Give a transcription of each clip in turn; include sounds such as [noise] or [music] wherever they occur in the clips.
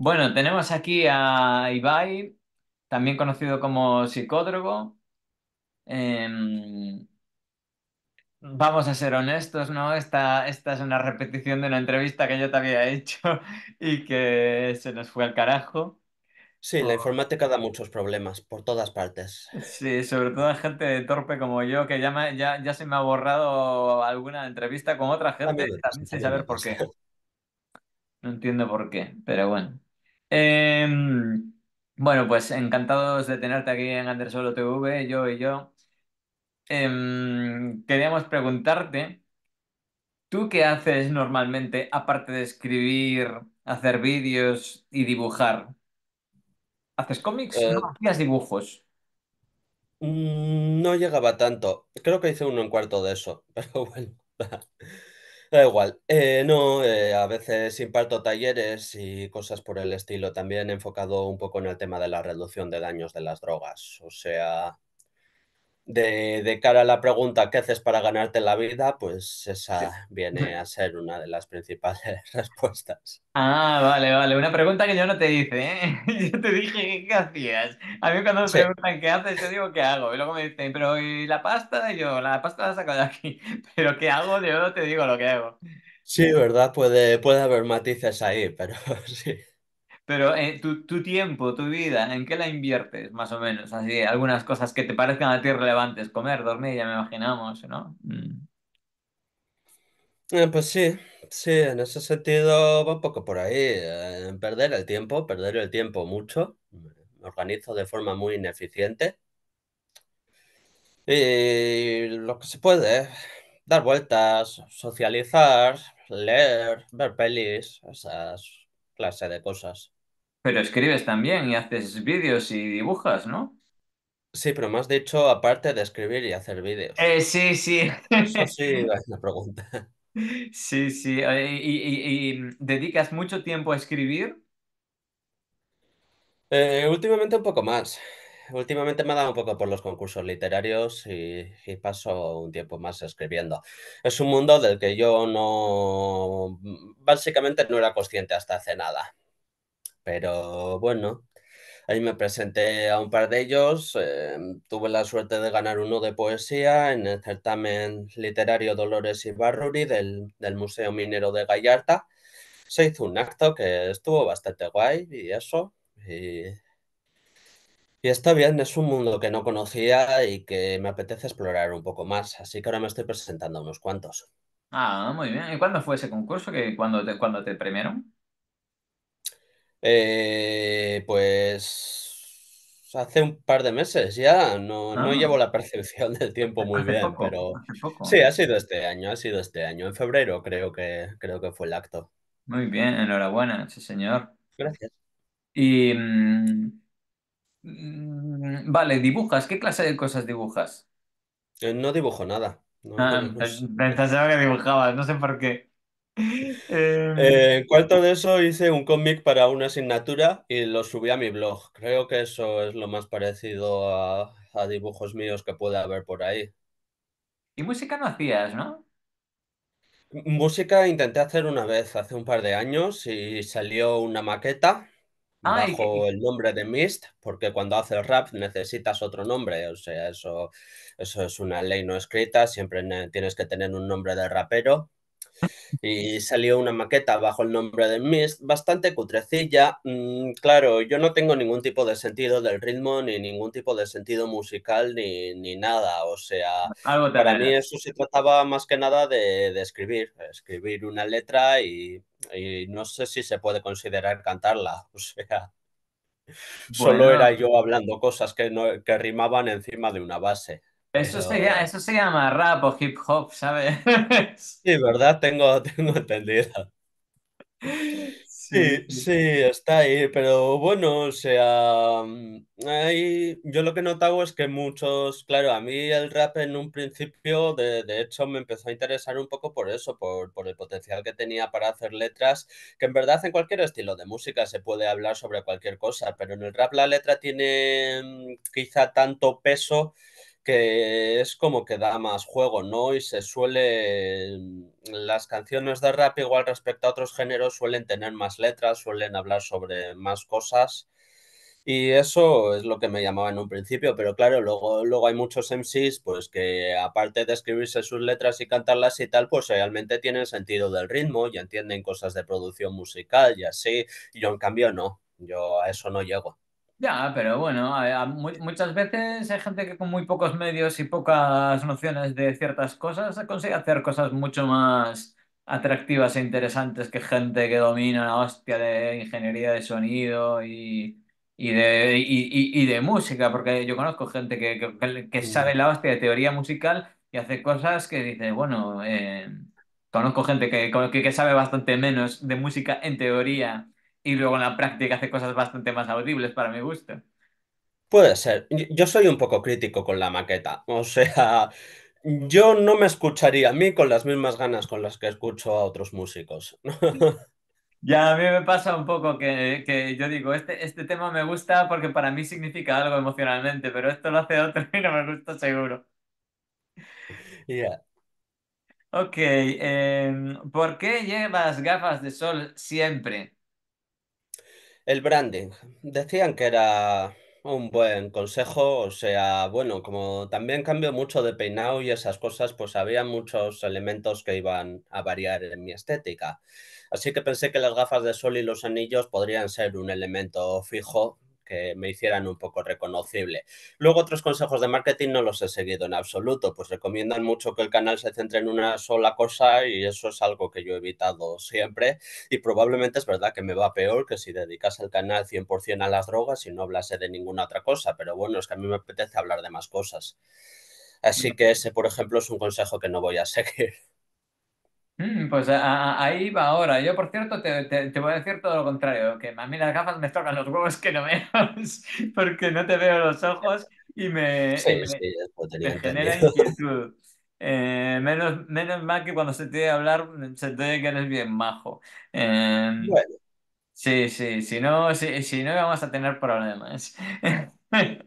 Bueno, tenemos aquí a Ibai, también conocido como psicódrogo. Em, vamos a ser honestos, ¿no? Esta, esta es una repetición de una entrevista que yo te había hecho [laughs] y que se nos fue al carajo. Sí, la informática da muchos problemas por todas partes. Sí, sobre todo a gente torpe como yo, que ya, ya, se me ha borrado alguna entrevista con otra gente, también saber por qué. No entiendo por qué, pero bueno. Em, bueno, pues encantados de tenerte aquí en Andersolo TV, yo y yo. Em, queríamos preguntarte, ¿tú qué haces normalmente aparte de escribir, hacer vídeos y dibujar? ¿Haces cómics? Eh, o hacías dibujos. Mm, no llegaba tanto. Creo que hice uno en cuarto de eso, [laughs] pero bueno. Da igual. Eh, no, eh, a veces imparto talleres y cosas por el estilo, también enfocado un poco en el tema de la reducción de daños de las drogas. O sea, de, cara a la pregunta ¿qué haces para ganarte la vida? Pues esa viene a ser una de las principales [laughs] respuestas. Ah, vale, vale. Una pregunta que yo no te hice, ¿eh? [laughs] Yo te dije ¿qué hacías? A mí cuando me preguntan ¿qué haces? Yo digo ¿qué hago? Y luego me dicen ¿pero y la pasta? Y yo, la pasta la saco de aquí. [laughs] Pero ¿qué hago? Yo no te digo lo que hago. Sí, ¿verdad? Puede, puede haber matices ahí, pero sí. Pero eh, tu, tiempo, tu vida, ¿en qué la inviertes, más o menos? Así, algunas cosas que te parezcan a ti relevantes. Comer, dormir, ya me imaginamos, ¿no? Mm. Eh, pues sí, sí, en ese sentido va un poco por ahí. Eh, perder el tiempo, perder el tiempo mucho. Me organizo de forma muy ineficiente. Y lo que se puede, dar vueltas, socializar, leer, ver pelis, esas clase de cosas. Pero escribes también y haces vídeos y dibujas, ¿no? Sí, pero más dicho, aparte de escribir y hacer vídeos. Eh, sí, sí. Eso sí, [laughs] la pregunta. Sí, sí. Eh, ¿Y, dedicas mucho tiempo a escribir? Eh, últimamente un poco más. Últimamente me ha dado un poco por los concursos literarios y, y, paso un tiempo más escribiendo. Es un mundo del que yo no, básicamente no era consciente hasta hace nada. Pero bueno, ahí me presenté a un par de ellos, eh, tuve la suerte de ganar uno de poesía en el certamen literario Dolores y del, del Museo Minero de Gallarta. Se hizo un acto que estuvo bastante guay y eso. Y, está bien, es un mundo que no conocía y que me apetece explorar un poco más, así que ahora me estoy presentando a unos cuantos. Ah, muy bien. ¿Y cuándo fue ese concurso? ¿Cuándo cuando te premiaron? Eh, pues hace un par de meses ya, no, llevo ah. la percepción del tiempo muy bien, pero sí, ha sido este año, ha sido este año, en febrero creo que, creo que fue el acto. Muy bien, enhorabuena, sí señor. Gracias. Y mm, mm, vale, dibujas, ¿qué clase de cosas dibujas? Eh, no dibujo nada. Ah, pensaba que dibujabas, no sé por qué. Em, eh, en cuanto a eso hice un cómic para una asignatura y lo subí a mi blog. Creo que eso es lo más parecido a, dibujos míos que pueda haber por ahí. Y música no hacías, ¿no? Música intenté hacer una vez hace un par de años y salió una maqueta ah, bajo el nombre de Mist, porque cuando haces rap necesitas otro nombre, o sea, eso, eso es una ley no escrita, siempre tienes que tener un nombre de rapero y salió una maqueta bajo el nombre de Mist, bastante cutrecilla. Mm, claro, yo no tengo ningún tipo de sentido del ritmo, ni ningún tipo de sentido musical, ni, nada. O sea, para mí eso se trataba más que nada de, escribir, escribir una letra y, no sé si se puede considerar cantarla. [laughs] O sea. Solo era yo hablando cosas que, no, que rimaban encima de una base. Eso, se, llama, eso se llama rap o hip hop, ¿sabes? Sí, ¿verdad? Tengo, tengo entendido. Sí, sí, está ahí, pero bueno, o sea, mm, yo lo que noto es que muchos, claro, a mí el rap en un principio, de, hecho, me empezó a interesar un poco por eso, por, por, el potencial que tenía para hacer letras, que en verdad en cualquier estilo de música se puede hablar sobre cualquier cosa, pero en el rap la letra tiene mm, quizá tanto peso que es como que da más juego, ¿no? Y se suele, las canciones de rap igual respecto a otros géneros suelen tener más letras, suelen hablar sobre más cosas. Y eso es lo que me llamaba en un principio, pero claro, luego, luego hay muchos MCs pues que aparte de escribirse sus letras y cantarlas y tal, pues realmente tienen sentido del ritmo y entienden cosas de producción musical y así. Yo en cambio no, yo a eso no llego. Ya, pero bueno, muchas veces hay gente que con muy pocos medios y pocas nociones de ciertas cosas consigue hacer cosas mucho más atractivas e interesantes que gente que domina la hostia de ingeniería de sonido y, y de, y, y- de música, porque yo conozco gente que, que- que- sabe la hostia de teoría musical y hace cosas que dice, bueno, eh, conozco gente que que sabe bastante menos de música en teoría y luego en la práctica hace cosas bastante más audibles para mi gusto. Puede ser. Yo soy un poco crítico con la maqueta. [laughs] O sea, yo no me escucharía a mí con las mismas ganas con las que escucho a otros músicos. [laughs] Ya, a mí me pasa un poco que, yo digo, este, este tema me gusta porque para mí significa algo emocionalmente, pero esto lo hace otro [laughs] y no me gusta seguro. ya Ok, em, ¿por qué llevas gafas de sol siempre? El branding. Decían que era un buen consejo, o sea, bueno, como también cambio mucho de peinado y esas cosas, pues había muchos elementos que iban a variar en mi estética. Así que pensé que las gafas de sol y los anillos podrían ser un elemento fijo que me hicieran un poco reconocible. Luego otros consejos de marketing no los he seguido en absoluto, pues recomiendan mucho que el canal se centre en una sola cosa y eso es algo que yo he evitado siempre y probablemente es verdad que me va peor que si dedicase el canal 100% a las drogas y no hablase de ninguna otra cosa, pero bueno, es que a mí me apetece hablar de más cosas. Así que ese, por ejemplo, es un consejo que no voy a [laughs] seguir. Mm, pues ahí va ahora. Yo, por cierto, te, voy a decir todo lo contrario, que a mí las gafas me tocan los huevos que no veo [laughs] porque no te veo los ojos y me, genera [laughs] inquietud. Eh, menos, menos mal que cuando se te oye hablar, se te oye que eres bien majo. Em, sí, sí, si no, si, no, vamos a tener problemas. [laughs]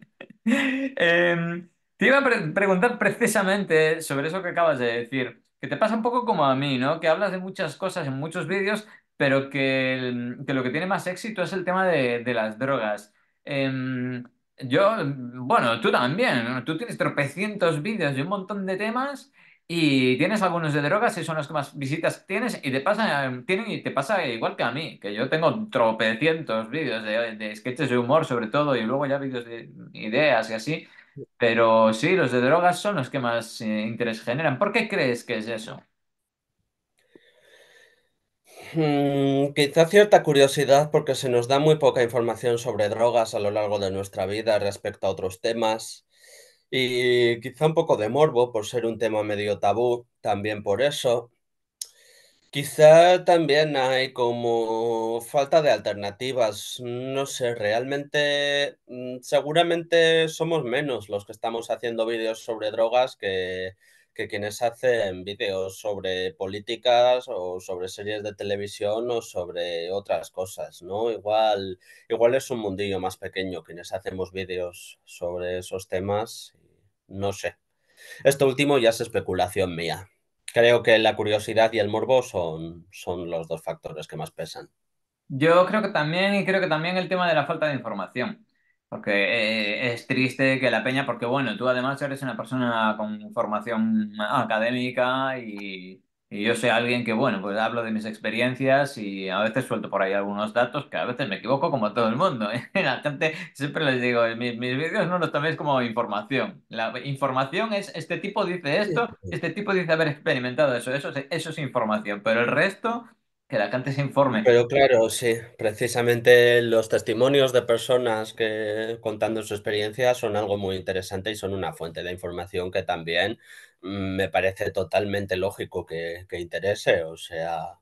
Em, te iba a preguntar precisamente sobre eso que acabas de decir que te pasa un poco como a mí, ¿no? Que hablas de muchas cosas en muchos vídeos, pero que, lo que tiene más éxito es el tema de, las drogas. Em, yo, bueno, tú también, Tú tienes tropecientos vídeos de un montón de temas y tienes algunos de drogas y son los que más visitas tienes y te pasa, em, tienen y te pasa igual que a mí, que yo tengo tropecientos vídeos de, de sketches de humor sobre todo y luego ya vídeos de ideas y así. Pero sí, los de drogas son los que más eh, interés generan. ¿Por qué crees que es eso? Mm, quizá cierta curiosidad porque se nos da muy poca información sobre drogas a lo largo de nuestra vida respecto a otros temas. Y quizá un poco de morbo por ser un tema medio tabú, también por eso. Quizá también hay como falta de alternativas, no sé, realmente mm, seguramente somos menos los que estamos haciendo vídeos sobre drogas que, que quienes hacen vídeos sobre políticas o sobre series de televisión o sobre otras cosas, ¿no? Igual, igual es un mundillo más pequeño quienes hacemos vídeos sobre esos temas, no sé. Esto último ya es especulación mía. Creo que la curiosidad y el morbo son, son los dos factores que más pesan. Yo creo que también, y creo que también el tema de la falta de información. Porque eh, es triste que la peña, porque bueno, tú además eres una persona con formación académica y, y yo soy alguien que, bueno, pues hablo de mis experiencias y a veces suelto por ahí algunos datos que a veces me equivoco como todo el mundo. ¿eh? [laughs] La gente siempre les digo, mis, mis vídeos no los toméis como información. La información es, este tipo dice esto, este tipo dice haber experimentado eso, eso, eso es información, pero el resto que la se informe. Pero claro, sí, precisamente los testimonios de personas que contando su experiencia son algo muy interesante y son una fuente de información que también mm, me parece totalmente lógico que, que interese. O sea,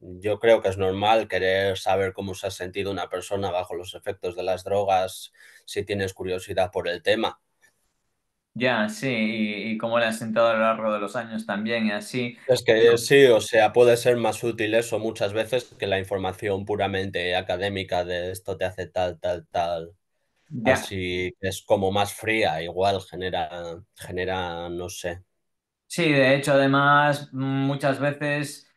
yo creo que es normal querer saber cómo se ha sentido una persona bajo los efectos de las drogas si tienes curiosidad por el tema ya, sí, y, y cómo le has sentado a lo largo de los años también, y así. Es que sí, o sea, puede ser más útil eso muchas veces que la información puramente académica de esto te hace tal, tal, tal. Así es como más fría, igual genera, genera, no sé. Sí, de hecho, además, muchas veces,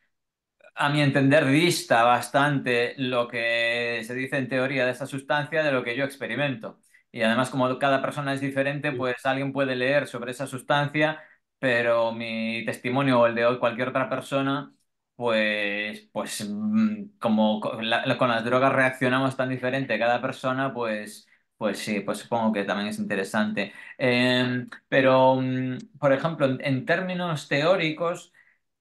a mi entender, dista bastante lo que se dice en teoría de esta sustancia de lo que yo experimento. Y además, como cada persona es diferente, pues alguien puede leer sobre esa sustancia, pero mi testimonio o el de cualquier otra persona, pues, pues mm, como con, las drogas reaccionamos tan diferente cada persona, pues, pues sí, pues supongo que también es interesante. Em, pero, mm, por ejemplo, en, términos teóricos,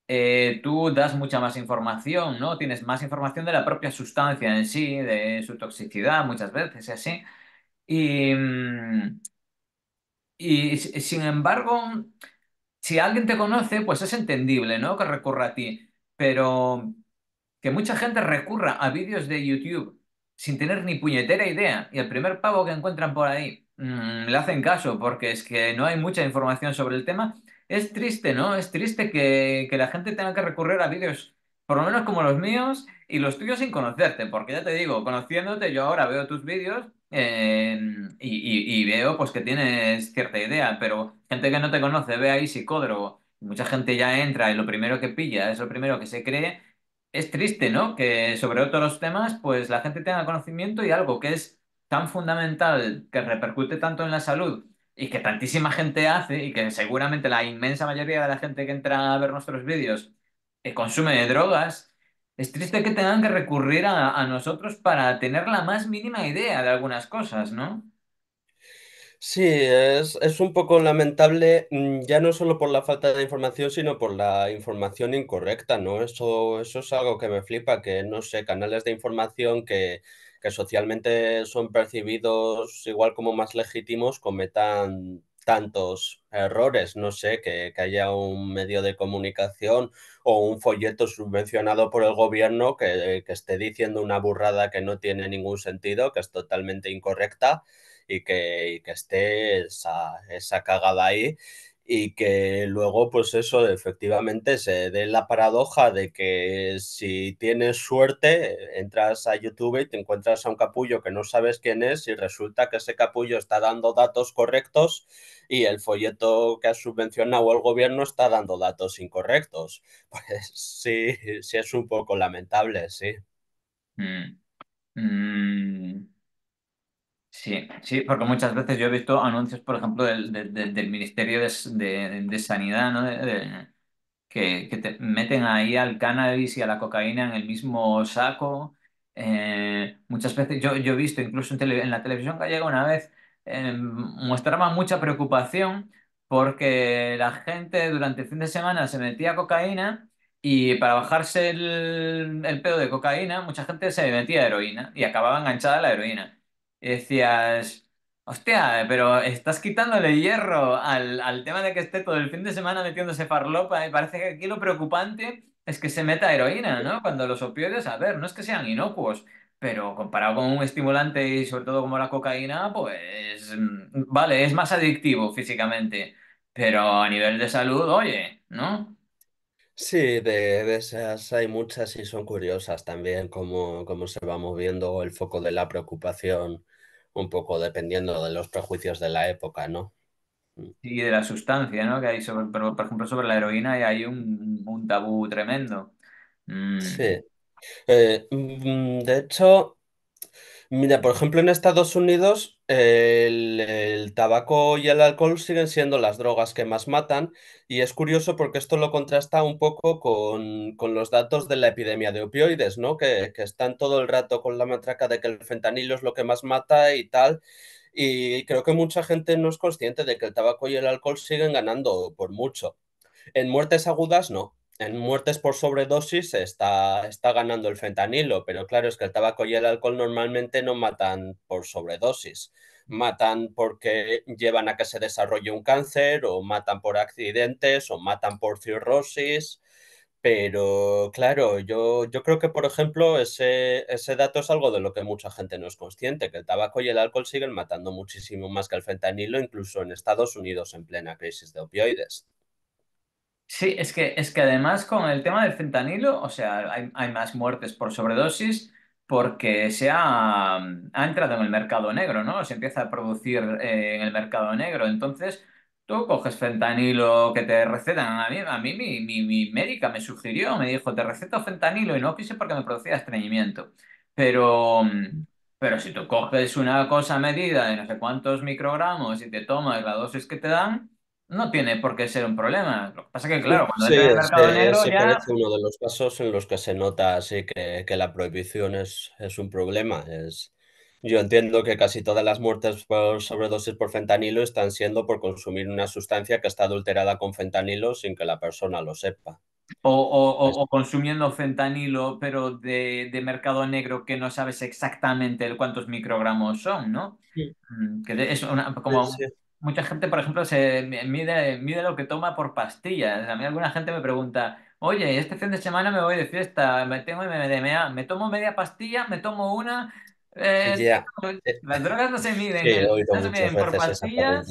eh, tú das mucha más información, ¿no? Tienes más información de la propia sustancia en sí, de su toxicidad muchas veces y así. Mm, y, sin embargo, si alguien te conoce, pues es entendible, ¿no? Que recurra a ti. Pero que mucha gente recurra a vídeos de YouTube sin tener ni puñetera idea y el primer pavo que encuentran por ahí mm, le hacen caso porque es que no hay mucha información sobre el tema. Es triste, ¿no? Es triste que, que la gente tenga que recurrir a vídeos por lo menos como los míos y los tuyos sin conocerte, porque ya te digo, conociéndote yo ahora veo tus vídeos em, y, veo pues que tienes cierta idea, pero gente que no te conoce ve ahí psicódromo, mucha gente ya entra y lo primero que pilla es lo primero que se cree. Es triste, ¿no? Que sobre otros temas, pues la gente tenga conocimiento y algo que es tan fundamental, que repercute tanto en la salud y que tantísima gente hace y que seguramente la inmensa mayoría de la gente que entra a ver nuestros vídeos consume de drogas, es triste que tengan que recurrir a, nosotros para tener la más mínima idea de algunas cosas, ¿no? Sí, es, un poco lamentable, mm, ya no solo por la falta de información, sino por la información incorrecta, ¿no? Eso, eso es algo que me flipa, que no sé, canales de información que, que socialmente son percibidos igual como más legítimos cometan tantos errores, no sé, que, haya un medio de comunicación o un folleto subvencionado por el gobierno eh, que, esté diciendo una burrada que no tiene ningún sentido, que es totalmente incorrecta y que, esté esa cagada ahí y que luego, pues eso, efectivamente se dé la paradoja de que si tienes suerte, entras a YouTube y te encuentras a un capullo que no sabes quién es y resulta que ese capullo está dando datos correctos y el folleto que has subvencionado el gobierno está dando datos incorrectos. [laughs] Pues sí, sí es un poco lamentable, sí. Mm. Mm. Sí, sí, porque muchas veces yo he visto anuncios, por ejemplo, del, del- Ministerio de, Sanidad, que, te meten ahí al cannabis y a la cocaína en el mismo saco. Eh, muchas veces, yo, he visto incluso en, la televisión gallega una vez, eh, mostraba mucha preocupación porque la gente durante el fin de semana se metía cocaína y para bajarse el, el pedo de cocaína, mucha gente se metía heroína y acababa enganchada a la heroína. Y decías, hostia, pero estás quitándole hierro al, al tema de que esté todo el fin de semana metiéndose farlopa. Y parece que aquí lo preocupante es que se meta heroína, ¿no? Cuando los opioides, a ver, no es que sean inocuos, pero comparado con un estimulante y sobre todo como la cocaína, pues mm, vale, es más adictivo físicamente, pero a nivel de salud, oye, ¿no? Sí, de, esas hay muchas y son curiosas también cómo, se va moviendo el foco de la preocupación, un poco dependiendo de los prejuicios de la época, ¿no? Mm. Y de la sustancia, ¿no? Que hay sobre, por ejemplo, sobre la heroína hay un, tabú tremendo. Mm. Sí. Eh, mm, de hecho, mira, por ejemplo, en Estados Unidos el, tabaco y el alcohol siguen siendo las drogas que más matan y es curioso porque esto lo contrasta un poco con, los datos de la epidemia de opioides, ¿no? Que, que, están todo el rato con la matraca de que el fentanilo es lo que más mata y tal. Y creo que mucha gente no es consciente de que el tabaco y el alcohol siguen ganando por mucho. En muertes agudas no, en muertes por sobredosis está, está ganando el fentanilo, pero claro, es que el tabaco y el alcohol normalmente no matan por sobredosis. Matan porque llevan a que se desarrolle un cáncer, o matan por accidentes, o matan por cirrosis. Pero claro, yo, creo que, por ejemplo, ese dato es algo de lo que mucha gente no es consciente, que el tabaco y el alcohol siguen matando muchísimo más que el fentanilo, incluso en Estados Unidos en plena crisis de opioides. Sí, es que, es que además con el tema del fentanilo, o sea, hay, hay más muertes por sobredosis porque se ha, entrado en el mercado negro, ¿no? Se empieza a producir eh, en el mercado negro. Entonces, tú coges fentanilo que te recetan. A mí, a mí mi, mi, médica me sugirió, me dijo, te receto fentanilo y no quise porque me producía estreñimiento. Pero, pero si tú coges una cosa medida de no sé cuántos microgramos y te tomas la dosis que te dan, no tiene por qué ser un problema. Lo que pasa es que, claro, cuando sí, el mercado negro uno de los casos en los que se nota así que, la prohibición es, un problema. Yo entiendo que casi todas las muertes por sobredosis por fentanilo están siendo por consumir una sustancia que está adulterada con fentanilo sin que la persona lo sepa. O, consumiendo fentanilo, pero de, mercado negro que no sabes exactamente cuántos microgramos son, ¿no? Mm, que es como mucha gente, por ejemplo, se mide, mide lo que toma por pastillas. A mí alguna gente me pregunta, oye, este fin de semana me voy de fiesta, me, tengo, MDMA, me, tomo media pastilla, me tomo una. Eh, [laughs] las drogas no se miden, ¿eh? por pastillas,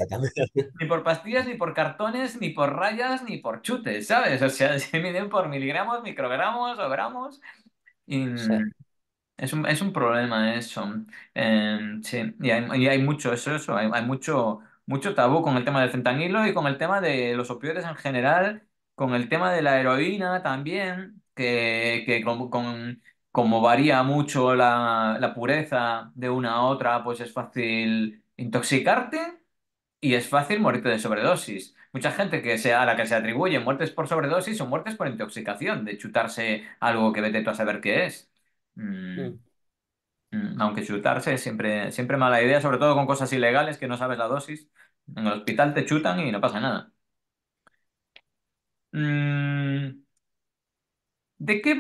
ni por pastillas, ni por cartones, ni por rayas, ni por chutes, ¿sabes? O sea, [laughs] se miden por miligramos, microgramos o gramos. Es un, es un, problema eso. Em, sí, y hay, mucho eso, eso. Hay, hay, mucho mucho tabú con el tema del fentanilo y con el tema de los opioides en general, con el tema de la heroína también, que, que con, como varía mucho la, pureza de una a otra, pues es fácil intoxicarte y es fácil morirte de sobredosis. Mucha gente que sea a la que se atribuye muertes por sobredosis o muertes por intoxicación, de chutarse algo que vete tú a saber qué es. Mm. Mm, aunque chutarse siempre, siempre mala idea, sobre todo con cosas ilegales que no sabes la dosis. En el hospital te chutan y no pasa nada. Mm, de qué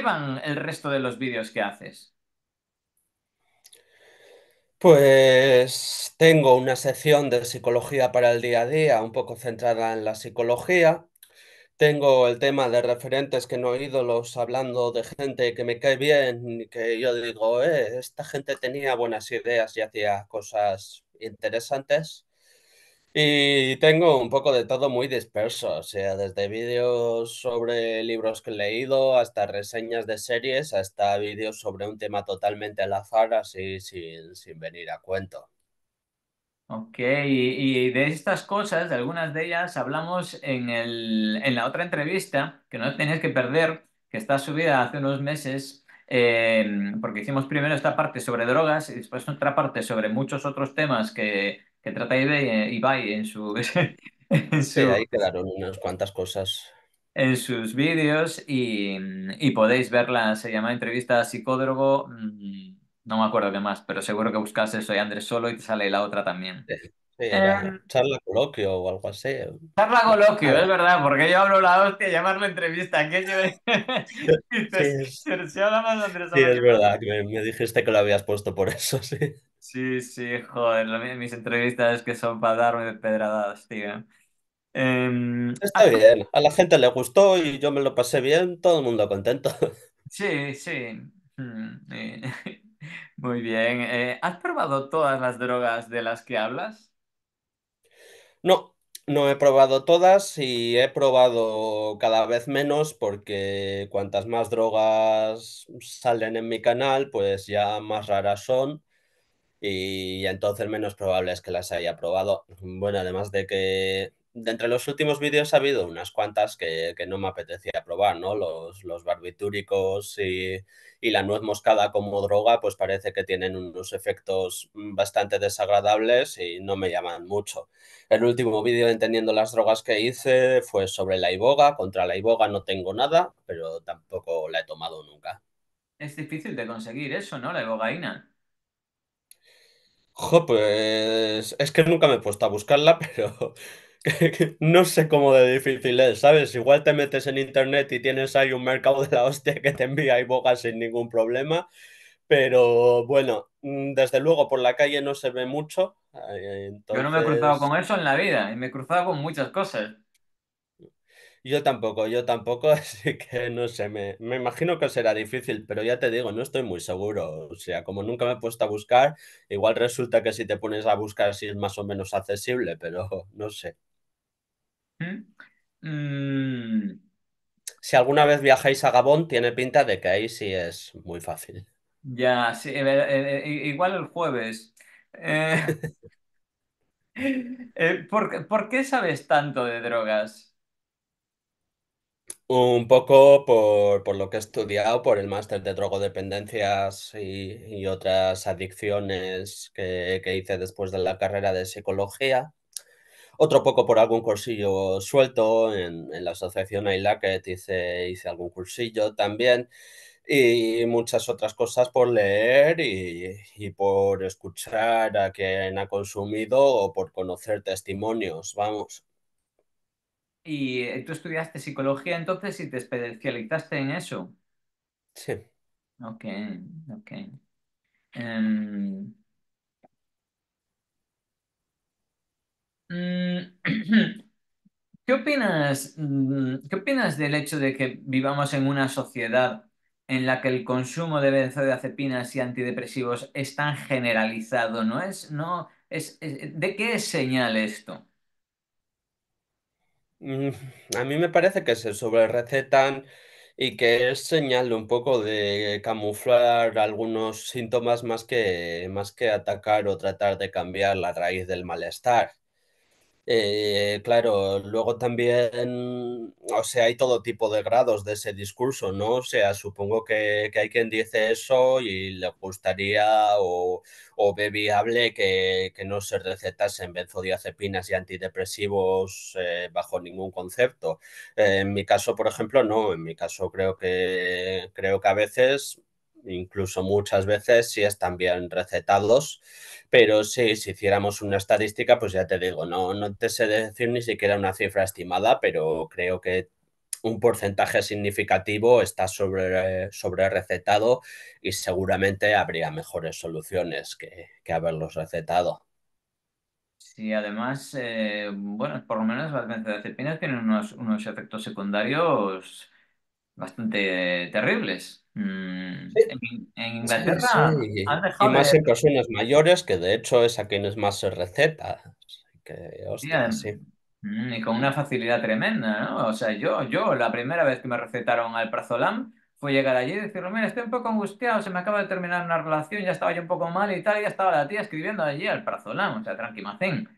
van el resto de los vídeos que haces? Pues tengo una sección de psicología para el día a día, un poco centrada en la psicología. Tengo el tema de referentes que no ídolos, hablando de gente que me cae bien y que yo digo, eh, esta gente tenía buenas ideas y hacía cosas interesantes. Y tengo un poco de todo muy disperso, o sea, desde vídeos sobre libros que he leído, hasta reseñas de series, hasta vídeos sobre un tema totalmente al azar, así sin, sin venir a cuento. Ok, y, de estas cosas, de algunas de ellas, hablamos en, la otra entrevista, que no tenéis que perder, que está subida hace unos meses, eh, porque hicimos primero esta parte sobre drogas y después otra parte sobre muchos otros temas que, que trata iba Ibai en su... [laughs] en su... ahí quedaron unas cuantas cosas en sus vídeos y, podéis verla, se llama Entrevista a mm, no me acuerdo qué más, pero seguro que buscas y Andrés Solo y te sale la otra también. Sí, eh, charla coloquio o algo así. Charla coloquio, es verdad, porque yo hablo la hostia, llamarlo entrevista. ¿qué Yo... [laughs] sí. se habla más de Andrés Solo. Sí, es verdad, me, dijiste que lo habías puesto por eso, sí. Sí, sí, joder, mis entrevistas es que son para darme pedradas, tío. Em, Está ah, bien, a la gente le gustó y yo me lo pasé bien, todo el mundo contento. Sí, sí. Mm, [laughs] Muy bien. Eh, ¿has probado todas las drogas de las que hablas? No, no he probado todas y he probado cada vez menos porque cuantas más drogas salen en mi canal, pues ya más raras son y entonces menos probable es que las haya probado. Bueno, además de que de entre los últimos vídeos ha habido unas cuantas que, no me apetecía probar, ¿no? Los, barbitúricos y, la nuez moscada como droga, pues parece que tienen unos efectos mm, bastante desagradables y no me llaman mucho. El último vídeo Entendiendo las drogas que hice fue sobre la iboga. Contra la iboga no tengo nada, pero tampoco la he tomado nunca. Es difícil de conseguir eso, ¿no? La ibogaína. Jo, pues es que nunca me he puesto a buscarla, [laughs] pero [laughs] no sé cómo de difícil es, ¿sabes? Igual te metes en internet y tienes ahí un mercado de la hostia que te envía y boga sin ningún problema. Pero bueno, mm, desde luego por la calle no se ve mucho. Yo no me he cruzado con eso en la vida y me he cruzado con muchas cosas. Yo tampoco, yo tampoco, [laughs] así que no sé, me, me, imagino que será difícil, pero ya te digo, no estoy muy seguro. O sea, como nunca me he puesto a buscar, igual resulta que si te pones a buscar sí es más o menos accesible, pero [laughs] no sé. Mm. Si alguna vez viajáis a Gabón, tiene pinta de que ahí sí es muy fácil. Ya, sí, eh, eh, eh, igual el jueves. [laughs] ¿por, qué sabes tanto de drogas? Un poco por, lo que he estudiado, por el máster de drogodependencias y, otras adicciones que, hice después de la carrera de psicología otro poco por algún cursillo suelto. En, la asociación que hice, hice algún cursillo también y muchas otras cosas por leer y, por escuchar a quien ha consumido o por conocer testimonios, vamos. ¿Y eh, tú estudiaste psicología entonces y te especializaste en eso? Sí. Ok, ok. Em, Mm, [clears throat] ¿Qué opinas, mm, ¿Qué opinas del hecho de que vivamos en una sociedad en la que el consumo de benzodiazepinas y antidepresivos es tan generalizado? ¿No es, ¿De qué es señal esto? Mm, a mí me parece que se recetan y que es señal un poco de camuflar algunos síntomas más más que atacar o tratar de cambiar la raíz del malestar. Eh, claro, luego también, o sea, hay todo tipo de grados de ese discurso, ¿no? O sea, supongo que, hay quien dice eso y le gustaría o, o ve viable que, no se recetasen benzodiazepinas y antidepresivos eh, bajo ningún concepto. en mi caso, por ejemplo, no. En mi caso creo que, creo que a veces incluso muchas veces sí están bien recetados, pero si hiciéramos una estadística, pues ya te digo, no, no te sé decir ni siquiera una cifra estimada, pero creo que un porcentaje significativo está sobre, sobre recetado y seguramente habría mejores soluciones que, haberlos recetado. Sí, además, eh, bueno, por lo menos las benzodiazepinas tienen unos efectos secundarios bastante terribles. Mm, en, Inglaterra Y más en personas mayores, que de hecho es a quienes más se receta. Mm, y con una facilidad tremenda, O sea, yo, yo, la primera vez que me recetaron al Prazolam fue llegar allí y decirlo mira, estoy un poco angustiado, se me acaba de terminar una relación, ya estaba yo un poco mal y tal, y ya estaba la tía escribiendo allí al Prazolam, o sea, tranquilacín.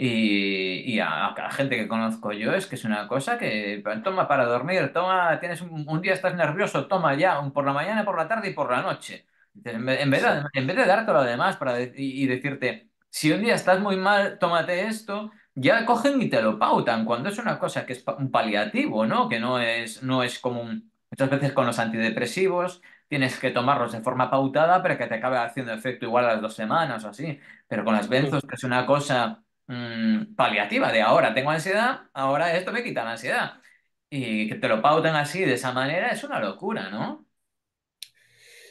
Y, a, la gente que conozco yo es que es una cosa que pues, toma para dormir, toma, tienes un, día estás nervioso, toma ya, un por la mañana, por la tarde y por la noche. En vez, en vez, de, darte lo demás para y, decirte, si un día estás muy mal, tómate esto, ya cogen y te lo pautan, cuando es una cosa que es un paliativo, ¿no? Que no es, no es común. Muchas veces con los antidepresivos tienes que tomarlos de forma pautada para que te acabe haciendo efecto igual a las dos semanas o así. Pero con las benzos, que es una cosa Mm, paliativa, de ahora tengo ansiedad, ahora esto me quita la ansiedad. Y que te lo pauten así, de esa manera, es una locura, ¿no?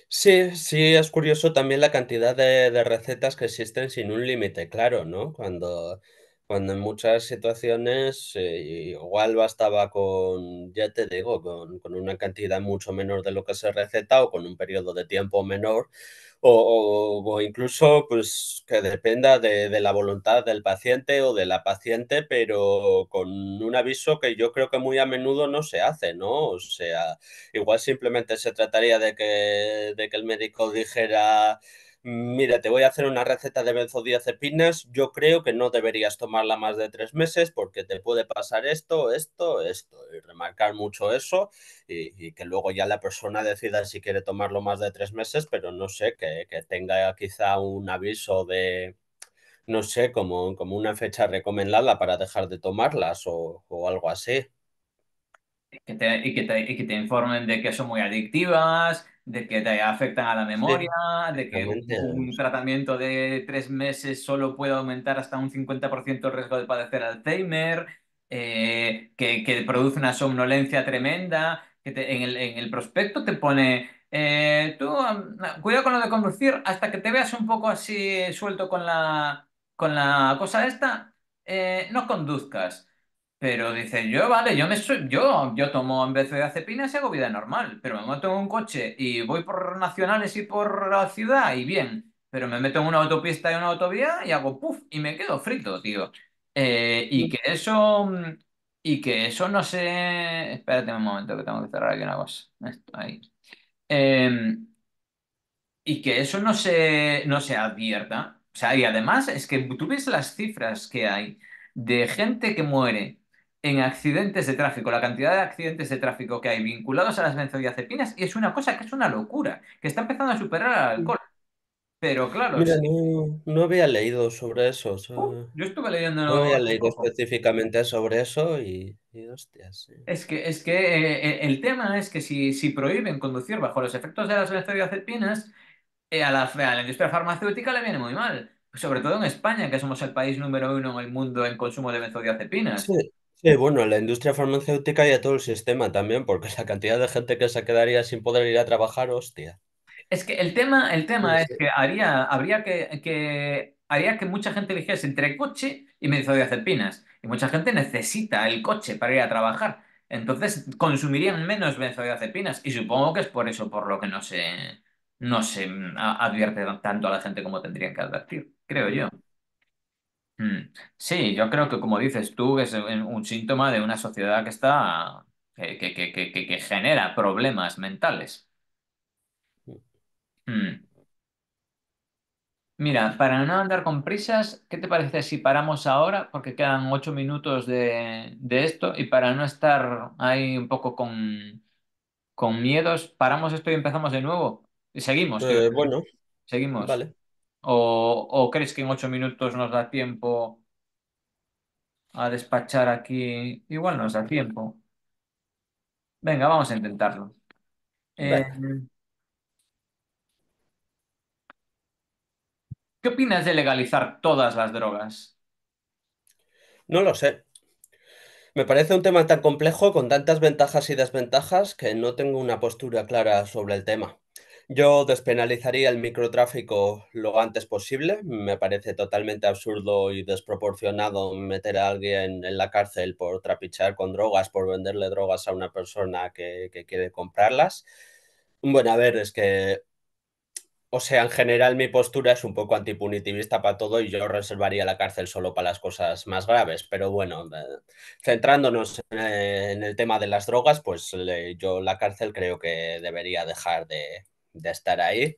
Sí, sí, es curioso también la cantidad de, recetas que existen sin un límite, claro, ¿no? Cuando, cuando en muchas situaciones eh, igual bastaba con, ya te digo, con, con, una cantidad mucho menor de lo que se receta o con un periodo de tiempo menor o, incluso pues, que dependa de, la voluntad del paciente o de la paciente, pero con un aviso que yo creo que muy a menudo no se hace, ¿no? O sea, igual simplemente se trataría de que, de que el médico dijera mira, te voy a hacer una receta de benzodiazepinas, yo creo que no deberías tomarla más de tres meses porque te puede pasar esto, esto, esto, y remarcar mucho eso y, que luego ya la persona decida si quiere tomarlo más de tres meses, pero no sé, que, tenga quizá un aviso de no sé, como, una fecha recomendada para dejar de tomarlas o, algo así. y que te informen de que son muy adictivas, de que te afectan a la memoria, de que un, tratamiento de tres meses solo puede aumentar hasta un 50% el riesgo de padecer Alzheimer, eh, que, produce una somnolencia tremenda, que en, el, prospecto te pone, eh, tú cuidado con lo de conducir, hasta que te veas un poco así eh, suelto con la, cosa esta, no conduzcas. Pero dicen, yo, vale, yo me yo, yo tomo en vez de acepina, y hago vida normal, pero me meto en un coche y voy por nacionales y por la ciudad y bien, pero me meto en una autopista y una autovía y hago puff y me quedo frito, tío. Eh, y que eso, y que eso no se... espérate un momento que tengo que cerrar aquí una cosa. ahí. Em, y que eso no se, no se advierta. O sea, y además es que tú ves las cifras que hay de gente que muere en accidentes de tráfico, la cantidad de accidentes de tráfico que hay vinculados a las benzodiazepinas, y es una cosa que es una locura, que está empezando a superar al mm. alcohol. Pero claro. Mira, no, había leído sobre eso. yo estuve leyendo. no había leído específicamente sobre eso y, y hostias. sí. Es que, es que eh, eh, el tema es que si, si prohíben conducir bajo los efectos de las benzodiazepinas, eh, a, la, a la industria farmacéutica le viene muy mal. Sobre todo en España, que somos el país número uno en el mundo en consumo de benzodiazepinas. Sí, bueno, la industria farmacéutica y a todo el sistema también, porque la cantidad de gente que se quedaría sin poder ir a trabajar, hostia. Es que el tema, el tema es que haría, habría que, que, haría que mucha gente eligiese entre coche y benzodiazepinas. Y mucha gente necesita el coche para ir a trabajar. Entonces consumirían menos benzodiazepinas. Y supongo que es por eso por lo que no se, no se mm, advierte tanto a la gente como tendrían que advertir, creo yo. Mm. Sí, yo creo que como dices tú, es un síntoma de una sociedad que está, que, que, genera problemas mentales. Mm. Mira, para no andar con prisas, ¿qué te parece si paramos ahora? Porque quedan ocho minutos de, esto y para no estar ahí un poco con, con miedos, paramos esto y empezamos de nuevo. Y seguimos, eh, bueno, Seguimos. vale. ¿O, crees que en ocho minutos nos da tiempo a despachar aquí? Igual nos da tiempo. Venga, vamos a intentarlo. Eh, ¿qué opinas de legalizar todas las drogas? No lo sé. Me parece un tema tan complejo, con tantas ventajas y desventajas, que no tengo una postura clara sobre el tema. Yo despenalizaría el microtráfico lo antes posible. Me parece totalmente absurdo y desproporcionado meter a alguien en la cárcel por trapichar con drogas, por venderle drogas a una persona que, que quiere comprarlas. Bueno, a ver, es que o sea, en general mi postura es un poco antipunitivista para todo y yo reservaría la cárcel solo para las cosas más graves. Pero bueno, eh, centrándonos eh, en, el tema de las drogas, pues eh, yo la cárcel creo que debería dejar de, de estar ahí.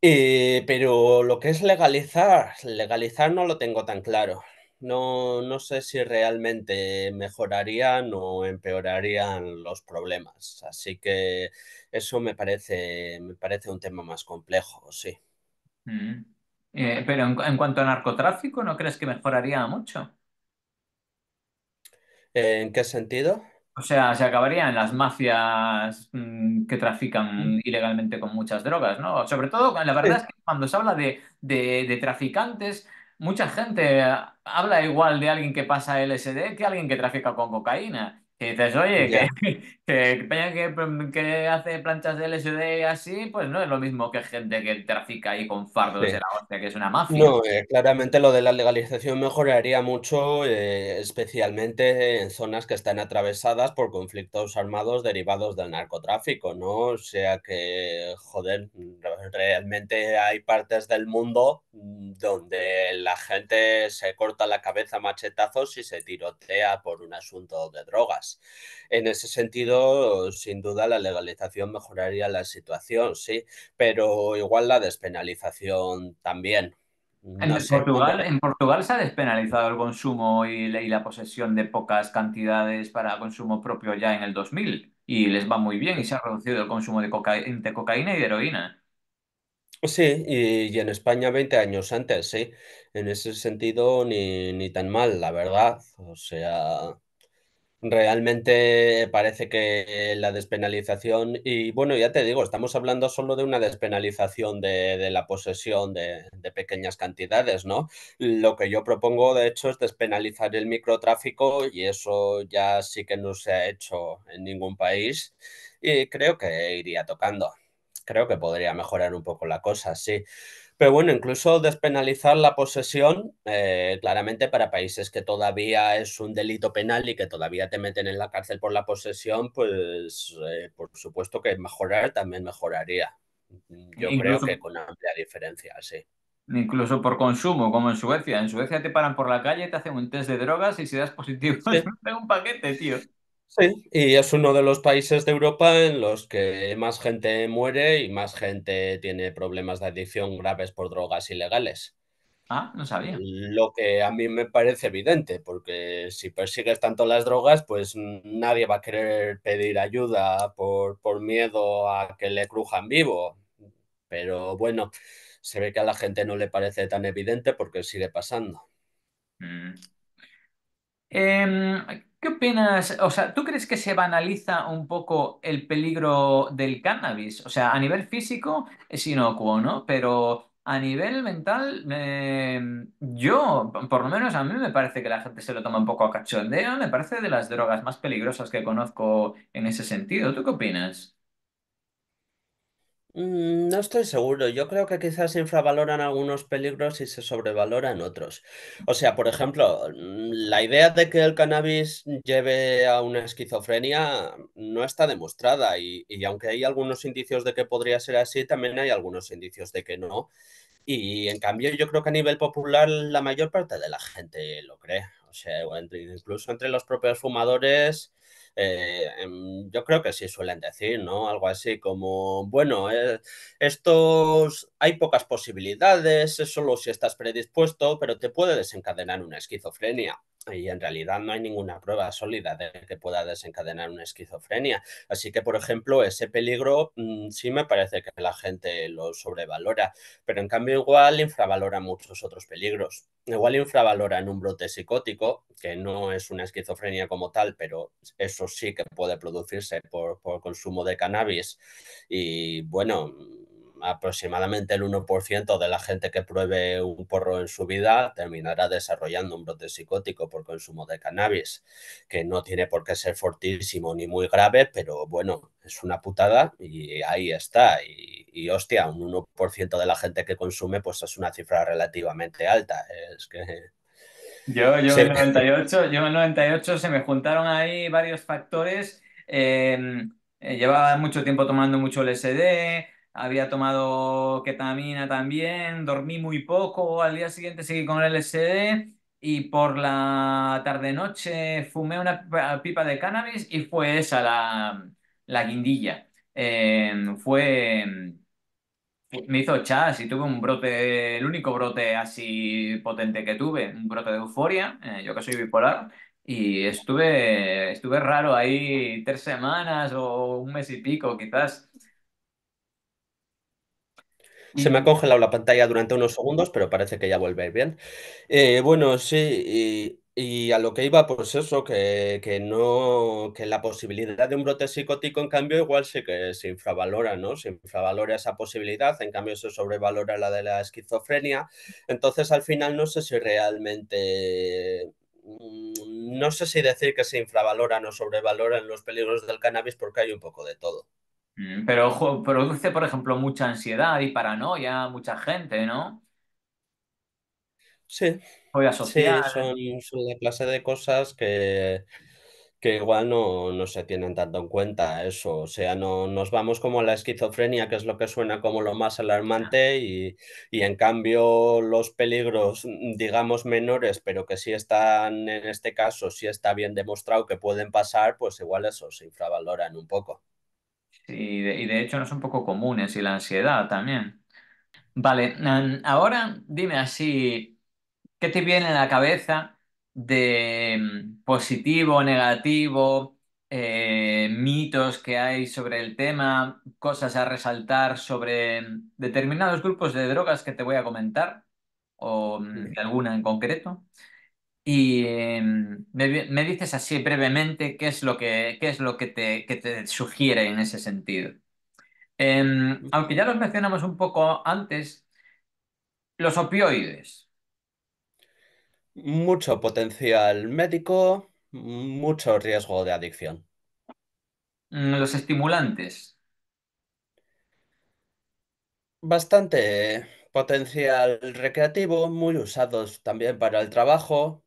Eh, pero lo que es legalizar, legalizar no lo tengo tan claro. No, sé si realmente mejorarían o empeorarían los problemas. Así que eso me parece, me parece un tema más complejo, sí. Mm. Eh, pero en, en, cuanto a narcotráfico, ¿no crees que mejoraría mucho? ¿En qué sentido? O sea, se acabarían las mafias mm, que trafican ilegalmente con muchas drogas, ¿no? Sobre todo, la verdad es que cuando se habla de, de traficantes, mucha gente habla igual de alguien que pasa LSD que alguien que trafica con cocaína dices, oye, que, [laughs] mm, que hace planchas de LSD así, pues no es lo mismo que gente que trafica ahí con fardos de la hostia, que es una mafia. No, eh, claramente lo de la legalización mejoraría mucho, eh, especialmente en zonas que están atravesadas por conflictos armados derivados del narcotráfico, ¿no? O sea que, joder, realmente hay partes del mundo mm, donde la gente se corta la cabeza machetazos y se tirotea por un asunto de drogas. En ese sentido, sin duda, la legalización mejoraría la situación, sí, pero igual la despenalización también. en, Portugal, se ha despenalizado el consumo y, la posesión de pocas cantidades para consumo propio ya en el 2000 y les va muy bien y se ha reducido el consumo de, cocaína y de heroína. Sí, y, en España 20 años antes, sí. En ese sentido, ni, ni tan mal, la verdad. O sea, Realmente parece que la despenalización, y bueno, ya te digo, estamos hablando solo de una despenalización de, la posesión de, de, pequeñas cantidades, ¿no? Lo que yo propongo, de hecho, es despenalizar el microtráfico y eso ya sí que no se ha hecho en ningún país y creo que iría tocando. Creo que podría mejorar un poco la cosa, sí. Pero bueno, incluso despenalizar la posesión, eh, claramente para países que todavía es un delito penal y que todavía te meten en la cárcel por la posesión, pues eh, por supuesto que mejorar también mejoraría. Yo creo que con amplia diferencia, sí. Incluso por consumo, como en Suecia. En Suecia te paran por la calle, te hacen un test de drogas y si das positivo, [laughs] te un paquete, tío. Sí, y es uno de los países de Europa en los que más gente muere y más gente tiene problemas de adicción graves por drogas ilegales. Ah, no sabía. Lo que a mí me parece evidente, porque si persigues tanto las drogas, pues nadie va a querer pedir ayuda por, miedo a que le crujan vivo. Pero bueno, se ve que a la gente no le parece tan evidente porque sigue pasando. Mm. Em, ¿Qué opinas? O sea, ¿tú crees que se banaliza un poco el peligro del cannabis? O sea, a nivel físico es inocuo, ¿no? Pero a nivel mental, em, yo, por lo menos a mí me parece que la gente se lo toma un poco a cachondeo, me parece de las drogas más peligrosas que conozco en ese sentido. ¿Tú qué opinas? Mm, no estoy seguro. Yo creo que quizás infravaloran algunos peligros y se sobrevaloran otros. O sea, por ejemplo, mm, la idea de que el cannabis lleve a una esquizofrenia no está demostrada y, aunque hay algunos indicios de que podría ser así, también hay algunos indicios de que no. Y en cambio yo creo que a nivel popular la mayor parte de la gente lo cree. O sea, incluso entre los propios fumadores eh, em, yo creo que sí suelen decir, ¿no? Algo así como, bueno, eh, estos hay pocas posibilidades, es solo si estás predispuesto, pero te puede desencadenar una esquizofrenia y en realidad no hay ninguna prueba sólida de que pueda desencadenar una esquizofrenia. Así que, por ejemplo, ese peligro mm, sí me parece que la gente lo sobrevalora, pero en cambio igual infravalora muchos otros peligros. Igual infravalora en un brote psicótico, que no es una esquizofrenia como tal, pero eso sí que puede producirse por, por consumo de cannabis. Y bueno, aproximadamente el 1% de la gente que pruebe un porro en su vida terminará desarrollando un brote psicótico por consumo de cannabis, que no tiene por qué ser fortísimo ni muy grave, pero bueno, es una putada y ahí está. Y, y hostia, un 1% de la gente que consume, pues es una cifra relativamente alta. Es que. Yo, yo, en, el 98, yo en 98 se me juntaron ahí varios factores. Eh, eh, llevaba mucho tiempo tomando mucho LSD, había tomado ketamina también, dormí muy poco, al día siguiente seguí con el LSD y por la tarde-noche fumé una pipa de cannabis y fue esa la, la guindilla. Em, fue... Me hizo chas y tuve un brote, el único brote así potente que tuve, un brote de euforia, eh, yo que soy bipolar, y estuve, estuve raro ahí tres semanas o un mes y pico quizás. Se me ha congelado la pantalla durante unos segundos, pero parece que ya vuelve bien. Eh, bueno, sí, y, a lo que iba, pues eso, que, no, que la posibilidad de un brote psicótico, en cambio, igual sí que se infravalora, ¿no? Se infravalora esa posibilidad, en cambio se sobrevalora la de la esquizofrenia. Entonces, al final, no sé si realmente mm, no sé si decir que se infravaloran o sobrevaloran los peligros del cannabis porque hay un poco de todo. Pero produce, por ejemplo, mucha ansiedad y paranoia, mucha gente, ¿no? Sí, son, una clase de cosas que, que igual no, se tienen tanto en cuenta eso. O sea, no nos vamos como a la esquizofrenia, que es lo que suena como lo más alarmante, y, y en cambio los peligros, digamos, menores, pero que sí están, en este caso, sí está bien demostrado que pueden pasar, pues igual eso se infravaloran un poco y de, hecho no son poco comunes, ¿eh? y la ansiedad también. Vale, mm, ahora dime así, ¿qué te viene a la cabeza de mm, positivo, negativo, eh, mitos que hay sobre el tema, cosas a resaltar sobre mm, determinados grupos de drogas que te voy a comentar, o alguna en concreto? Y em, me, dices así brevemente qué es lo que, es lo que te, sugiere en ese sentido. Em, aunque ya los mencionamos un poco antes, los opioides. Mucho potencial médico, mucho riesgo de adicción. Mm, los estimulantes. Bastante potencial recreativo, muy usados también para el trabajo,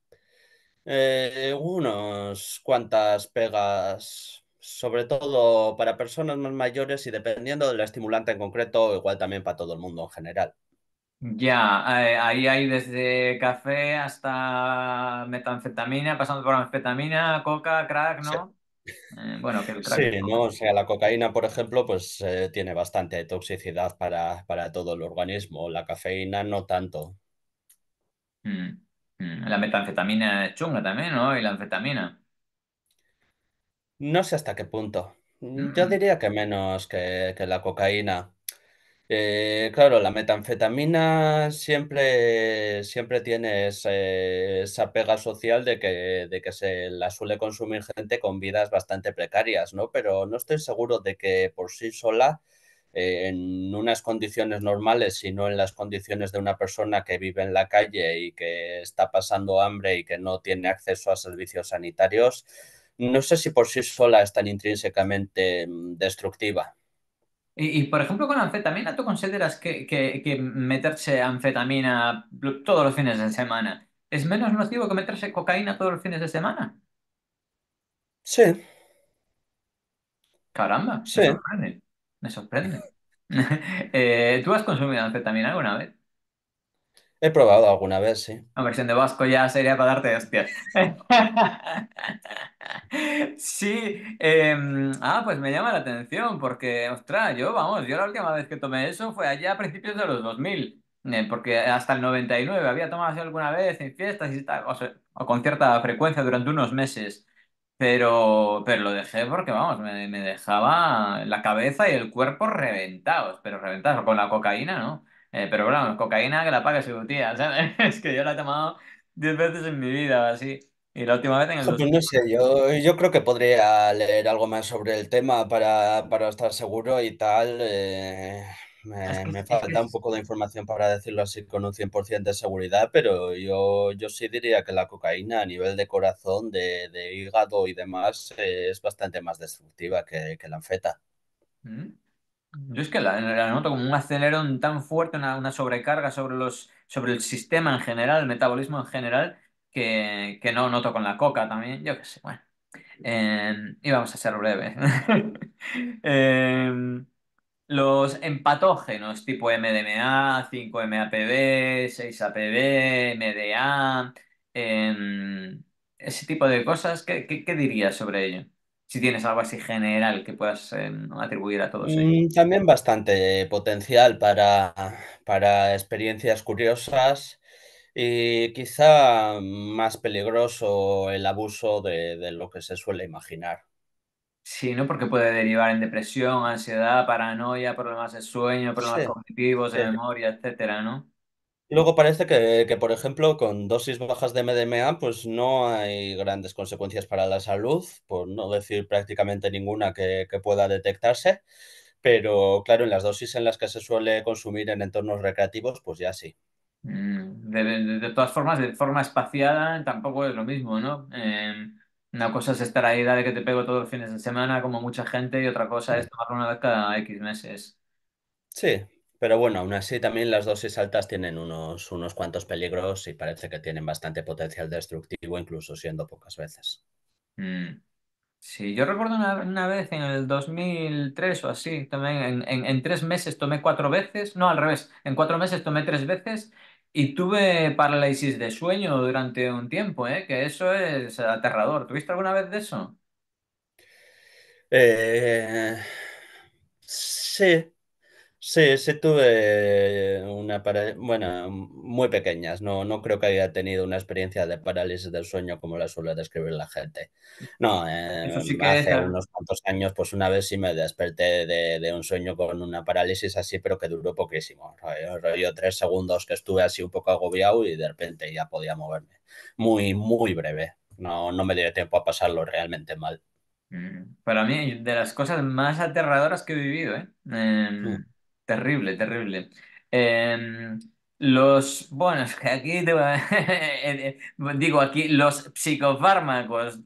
eh, unos cuantas pegas, sobre todo para personas más mayores y dependiendo del estimulante en concreto, igual también para todo el mundo en general. Ya, eh, ahí hay desde café hasta metanfetamina, pasando por anfetamina, coca, crack, ¿no? Eh, bueno, que el Sí, no, o sea, la cocaína, por ejemplo, pues tiene bastante toxicidad para, para todo el organismo, la cafeína no tanto. Mm. Mm, la metanfetamina es chunga también, ¿no? Y la anfetamina. No sé hasta qué punto. Yo mm. diría que menos que, la cocaína. Eh, claro, la metanfetamina siempre, siempre tiene esa pega social de que, de que se la suele consumir gente con vidas bastante precarias, ¿no? Pero no estoy seguro de que por sí sola eh, en unas condiciones normales, sino en las condiciones de una persona que vive en la calle y que está pasando hambre y que no tiene acceso a servicios sanitarios, no sé si por sí sola es tan intrínsecamente mm, destructiva. Y, por ejemplo, con anfetamina, ¿tú consideras que, meterse anfetamina todos los fines de semana es menos nocivo que meterse cocaína todos los fines de semana? Sí. Caramba, sí. Me sorprende. [laughs] Eh, ¿tú has consumido anfetamina alguna vez? He probado alguna vez, sí. La versión de Vasco ya sería para darte hostias. [laughs] Sí, em, ah, pues me llama la atención porque, ostras, yo, vamos, yo la última vez que tomé eso fue allá a principios de los 2000, eh, porque hasta el 99 había tomado así alguna vez en fiestas o con cierta frecuencia durante unos meses. Pero, pero lo dejé porque, vamos, me, dejaba la cabeza y el cuerpo reventados, pero reventados con la cocaína, ¿no? Eh, pero bueno, cocaína que la pague su tía, [laughs] ¿sabes? Es que yo la he tomado 10 veces en mi vida o así. Y la última vez en el pues sé, yo, creo que podría leer algo más sobre el tema para, estar seguro y tal. eh, me, falta un poco de información para decirlo así con un 100% de seguridad, pero yo, sí diría que la cocaína a nivel de corazón, de, hígado y demás es bastante más destructiva que, la anfeta. Mm. Yo es que la, noto como un acelerón tan fuerte, una, una, sobrecarga sobre, los, sobre el sistema en general, el metabolismo en general, que, no noto con la coca también, yo qué sé, bueno. Em, y vamos a ser breve. [laughs] eh, los empatógenos tipo MDMA, 5-MAPB, 6-APB, MDA, em, ese tipo de cosas, ¿qué, dirías sobre ello? si tienes algo así general que puedas em, atribuir a todos ellos. Mm, también bastante potencial para, experiencias curiosas y quizá más peligroso el abuso de lo que se suele imaginar. Sí, ¿no? Porque puede derivar en depresión, ansiedad, paranoia, problemas de sueño, problemas cognitivos, de memoria, etcétera, ¿no? Luego parece que, por ejemplo, con dosis bajas de MDMA, pues no hay grandes consecuencias para la salud, por no decir prácticamente ninguna que, pueda detectarse. Pero claro, en las dosis en las que se suele consumir en entornos recreativos, pues ya sí. Mm, de, todas formas, de forma espaciada tampoco es lo mismo, ¿no? Em, una cosa es estar ahí, de que te pego todos los fines de semana, como mucha gente, y otra cosa mm. es tomarlo una vez cada X meses. Sí, pero bueno, aún así también las dosis altas tienen unos, unos cuantos peligros y parece que tienen bastante potencial destructivo, incluso siendo pocas veces. Mm. Sí, yo recuerdo una, vez en el 2003 o así, también en, en, tres meses tomé cuatro veces, no, al revés, en cuatro meses tomé tres veces y tuve parálisis de sueño durante un tiempo, ¿eh? Que eso es aterrador. ¿Tuviste alguna vez de eso? Eh, sí, Sí, sí tuve una parálisis, bueno, muy pequeñas, no, no creo que haya tenido una experiencia de parálisis del sueño como la suele describir la gente. No, em, hace unos cuantos años, pues una vez sí me desperté de, un sueño con una parálisis así, pero que duró poquísimo, rollo, tres segundos que estuve así un poco agobiado y de repente ya podía moverme. Muy, muy breve, no, no me dio tiempo a pasarlo realmente mal. Mm, para mí, de las cosas más aterradoras que he vivido, ¿eh? eh... Terrible, terrible. Em, los, bueno, es que aquí [laughs] digo, aquí los psicofármacos,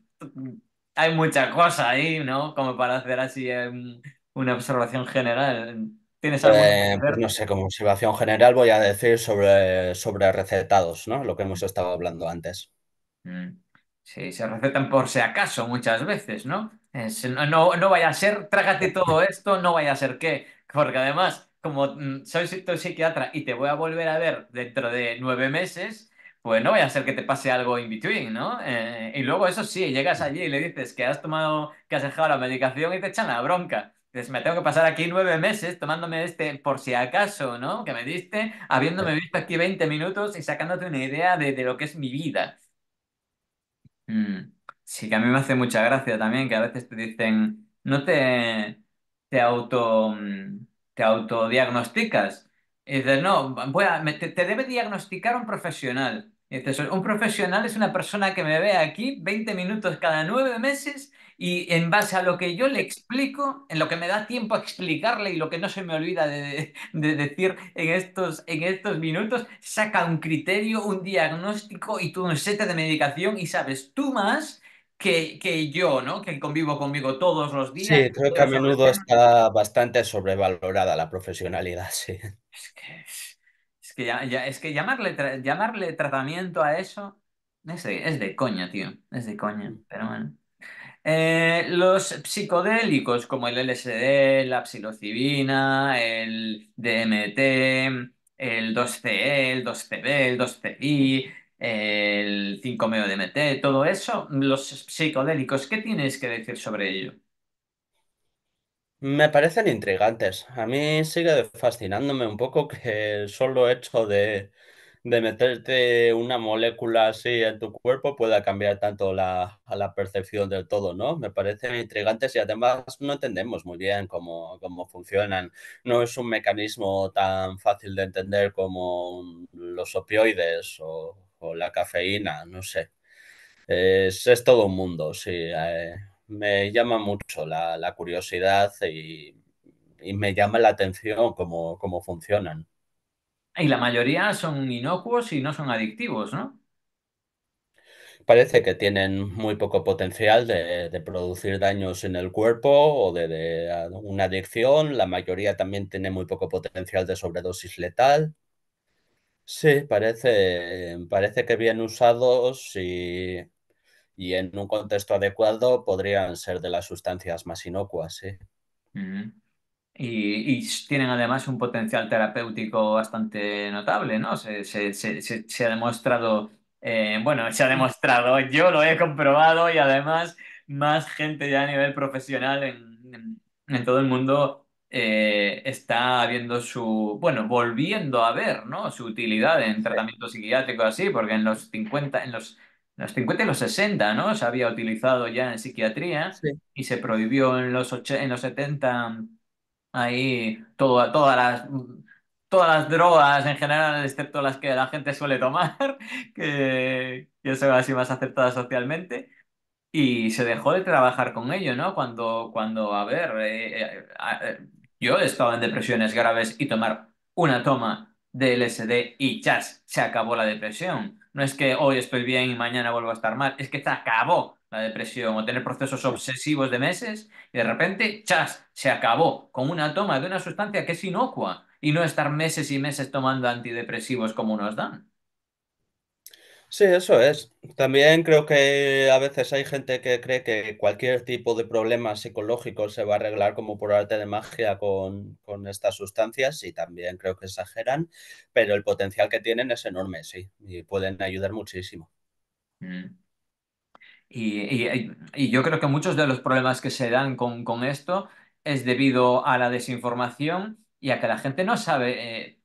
hay mucha cosa ahí, ¿no? Como para hacer así em, una observación general. ¿Tienes algo eh, pues no sé, como observación general voy a decir sobre, sobre recetados, ¿no? Lo que hemos estado hablando antes. Mm. Sí, se recetan por si acaso muchas veces, eh, ¿no? no, vaya a ser, trágate todo esto, no vaya a ser que, porque además como mm, soy psiquiatra y te voy a volver a ver dentro de nueve meses, pues no voy a hacer que te pase algo in between, ¿no? Eh, y luego eso sí, llegas allí y le dices que has tomado, que has dejado la medicación y te echan la bronca. Entonces me tengo que pasar aquí nueve meses tomándome este por si acaso, ¿no? Que me diste, habiéndome visto aquí 20 minutos y sacándote una idea de, lo que es mi vida. Mm, sí, que a mí me hace mucha gracia también que a veces te dicen, no te, te auto... Mm, te autodiagnosticas. Y dices, no, te, debe diagnosticar un profesional. un profesional es una persona que me ve aquí 20 minutos cada nueve meses y en base a lo que yo le explico, en lo que me da tiempo a explicarle y lo que no se me olvida de, decir en estos, en estos minutos, saca un criterio, un diagnóstico y tú un set de medicación y sabes tú más que, yo, ¿no? Que convivo conmigo todos los días. Sí, creo que a menudo está bastante sobrevalorada la profesionalidad, [laughs] sí. Es que, es que, ya, es que llamarle, tratamiento a eso es de, coña, tío. Es de coña, pero bueno. Eh, los psicodélicos como el LSD, la psilocibina, el DMT, el 2CE, el 2CB, el 2CI, el 5-MeO-DMT, todo eso, los psicodélicos, ¿qué tienes que decir sobre ello? Me parecen intrigantes. A mí sigue fascinándome un poco que el solo hecho de, meterte una molécula así en tu cuerpo pueda cambiar tanto la, la percepción del todo, ¿no? Me parecen intrigantes y además no entendemos muy bien cómo funcionan. No es un mecanismo tan fácil de entender como los opioides o o la cafeína, no sé. Es, todo un mundo, sí. Eh, me llama mucho la, curiosidad y, me llama la atención cómo, funcionan. Y la mayoría son inocuos y no son adictivos, ¿no? parece que tienen muy poco potencial de, producir daños en el cuerpo o de, ah, una adicción. La mayoría también tiene muy poco potencial de sobredosis letal. Sí, parece, parece que bien usados y, en un contexto adecuado podrían ser de las sustancias más inocuas, Y, tienen además un potencial terapéutico bastante notable, ¿no? Se, ha demostrado, eh, bueno, se ha demostrado, yo lo he comprobado y además más gente ya a nivel profesional en todo el mundo eh, está viendo su, bueno, volviendo a ver, ¿no? Su utilidad en tratamiento psiquiátrico así, porque en los 50, en los, los 50 y los 60, ¿no? Se había utilizado ya en psiquiatría y se prohibió en los, en los 70 ahí todas las mm, todas las drogas en general, excepto las que la gente suele tomar, [laughs] que, que son así más aceptadas socialmente. Y se dejó de trabajar con ello, ¿no? Cuando, cuando a ver, eh, eh, yo he estado en depresiones graves y tomar una toma de LSD y chas, se acabó la depresión. No es que hoy estoy bien y mañana vuelvo a estar mal, es que se acabó la depresión o tener procesos obsesivos de meses y de repente, chas, se acabó con una toma de una sustancia que es inocua y no estar meses y meses tomando antidepresivos como nos dan. Sí, eso es. También creo que a veces hay gente que cree que cualquier tipo de problema psicológico se va a arreglar como por arte de magia con, estas sustancias y también creo que exageran, pero el potencial que tienen es enorme, sí, y pueden ayudar muchísimo. Mm. Y, yo creo que muchos de los problemas que se dan con, esto es debido a la desinformación y a que la gente no sabe... Eh,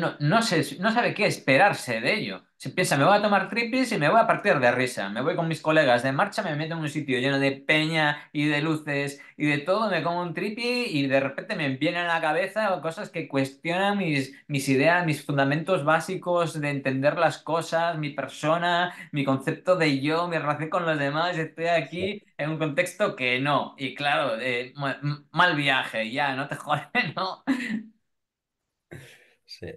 no, sé, no sabe qué esperarse de ello. Se piensa, me voy a tomar tripis y me voy a partir de risa. Me voy con mis colegas de marcha, me meto en un sitio lleno de peña y de luces y de todo, me como un tripi y de repente me vienen a la cabeza cosas que cuestionan mis, mis ideas, mis fundamentos básicos de entender las cosas, mi persona, mi concepto de yo, mi relación con los demás. Estoy aquí en un contexto que no. Y claro, eh, mal viaje, ya, no te [laughs] jodes, ¿no? Sí.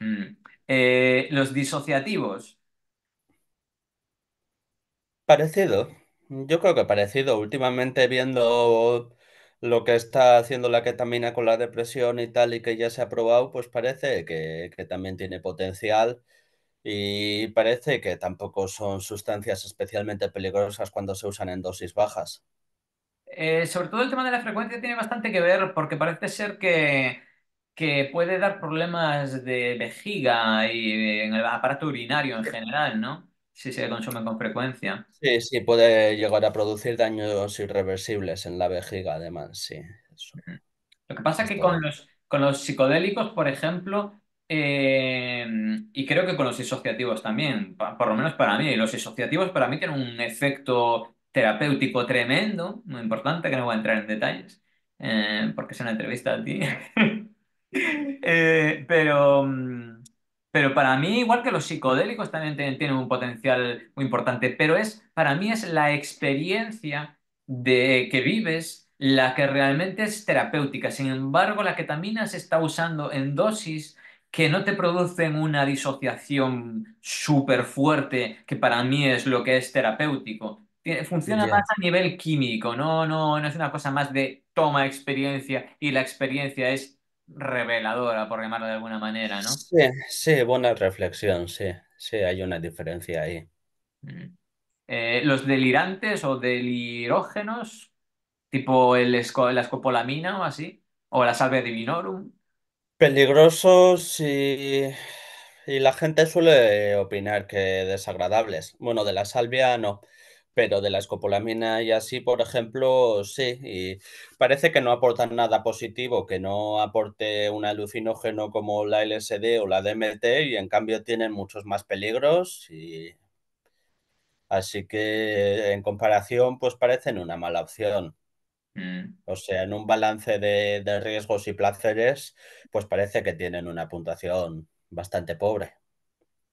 Mm. Eh, los disociativos. Parecido. Yo creo que parecido. Últimamente viendo lo que está haciendo la ketamina con la depresión y tal, y que ya se ha probado, pues parece que, que también tiene potencial. Y parece que tampoco son sustancias especialmente peligrosas cuando se usan en dosis bajas. Eh, sobre todo el tema de la frecuencia tiene bastante que ver porque parece ser que que puede dar problemas de vejiga y en el aparato urinario en general, ¿no? Si se consume con frecuencia. Sí, sí, puede llegar a producir daños irreversibles en la vejiga, además, sí. Lo que pasa es que con los, con los psicodélicos, por ejemplo, eh, y creo que con los disociativos también, por lo menos para mí, los disociativos para mí tienen un efecto terapéutico tremendo, muy importante, que no voy a entrar en detalles, eh, porque es una entrevista a ti. [laughs] [laughs] Eh, pero, mm, pero para mí, igual que los psicodélicos también tienen un potencial muy importante, pero es, para mí es la experiencia de que vives la que realmente es terapéutica. Sin embargo, la ketamina se está usando en dosis que no te producen una disociación súper fuerte, que para mí es lo que es terapéutico. Funciona más a nivel químico, no, no, no es una cosa más de toma experiencia y la experiencia es reveladora, por llamarlo de alguna manera, ¿no? Sí, sí, buena reflexión, sí, sí, hay una diferencia ahí. Eh, los delirantes o delirógenos, tipo el la escopolamina o así, o la salvia divinorum. Peligrosos y la gente suele opinar que desagradables. Bueno, de la salvia no. Pero de la escopolamina y así, por ejemplo, sí. Y parece que no aportan nada positivo, que no aporte un alucinógeno como la LSD o la DMT, y en cambio tienen muchos más peligros. Y... Así que en comparación, pues parecen una mala opción. Mm. O sea, en un balance de, riesgos y placeres, pues parece que tienen una puntuación bastante pobre.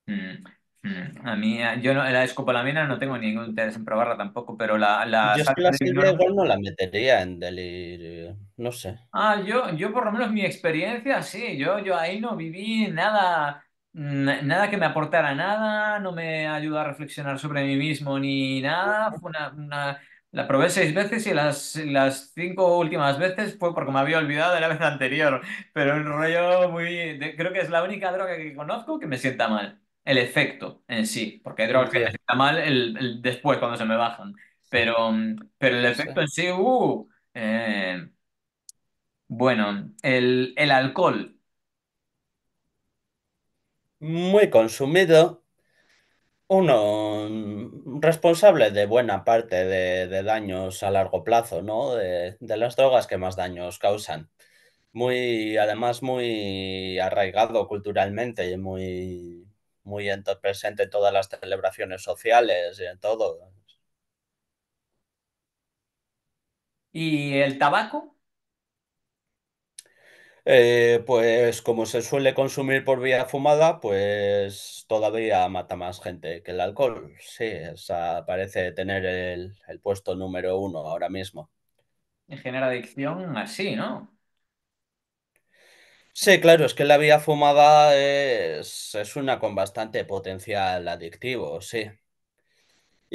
Mm. Mm, a mí, yo no, la escopolamina no tengo ningún interés en probarla tampoco, pero la. la yo es que igual no la metería en eh, no sé. Ah, yo, yo por lo menos mi experiencia, sí, yo, yo ahí no viví nada, nada que me aportara nada, no me ayudó a reflexionar sobre mí mismo ni nada. Fue una, la probé seis veces y las, las cinco últimas veces fue porque me había olvidado de la vez anterior, pero el rollo muy. creo que es la única droga que conozco que me sienta mal el efecto en sí, porque hay drogas que está mal después cuando se me bajan, pero, pero el efecto en sí, uh, eh, bueno, el, alcohol. Muy consumido, uno mm, responsable de buena parte de, daños a largo plazo, ¿no? De, de, las drogas que más daños causan. Muy, además, muy arraigado culturalmente y muy muy presente en todas las celebraciones sociales, y en todo. ¿Y el tabaco? Eh, pues como se suele consumir por vía fumada, pues todavía mata más gente que el alcohol. Sí, parece tener el, el puesto número uno ahora mismo. Y genera adicción así, ¿no? Sí, claro, es que la vía fumada es, una con bastante potencial adictivo, sí.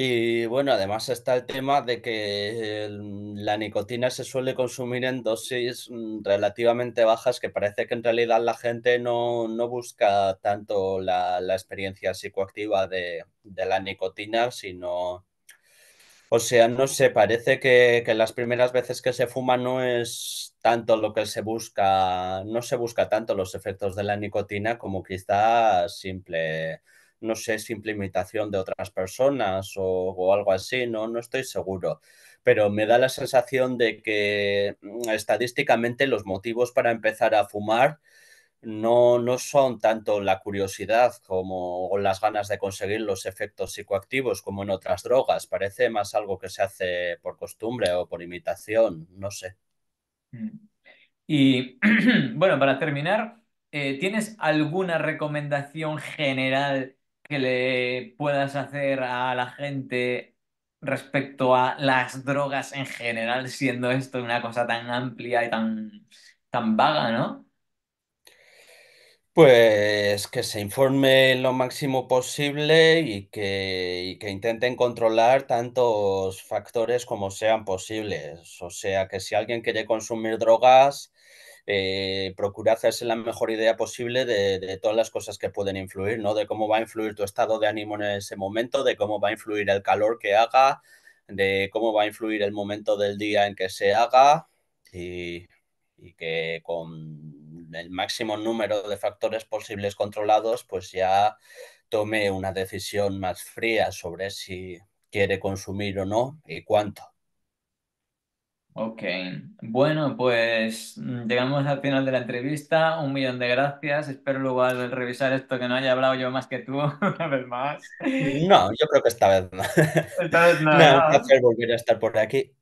Y bueno, además está el tema de que la nicotina se suele consumir en dosis mm, relativamente bajas, que parece que en realidad la gente no, busca tanto la, experiencia psicoactiva de, la nicotina, sino, o sea, no sé, parece que, que las primeras veces que se fuma no es tanto lo que se busca, no se busca tanto los efectos de la nicotina como quizá simple, no sé, simple imitación de otras personas o, algo así, no, no estoy seguro. Pero me da la sensación de que mm, estadísticamente los motivos para empezar a fumar no, no, son tanto la curiosidad como las ganas de conseguir los efectos psicoactivos como en otras drogas. Parece más algo que se hace por costumbre o por imitación, no sé. Mm. Y [clears throat] bueno, para terminar, eh, ¿tienes alguna recomendación general que le puedas hacer a la gente respecto a las drogas en general, siendo esto una cosa tan amplia y tan, tan vaga, ¿no? Pues que se informe lo máximo posible y que, intenten controlar tantos factores como sean posibles. O sea, que si alguien quiere consumir drogas, eh, procura hacerse la mejor idea posible de, todas las cosas que pueden influir, ¿no? De cómo va a influir tu estado de ánimo en ese momento, de cómo va a influir el calor que haga, de cómo va a influir el momento del día en que se haga y que con el máximo número de factores posibles controlados, pues ya tome una decisión más fría sobre si quiere consumir o no y cuánto. Ok, bueno, pues mm, llegamos al final de la entrevista. Un millón de gracias. Espero luego al revisar esto que no haya hablado yo más que tú [laughs] una vez más. No, yo creo que esta vez no. Esta vez no. [laughs] volver a estar por aquí.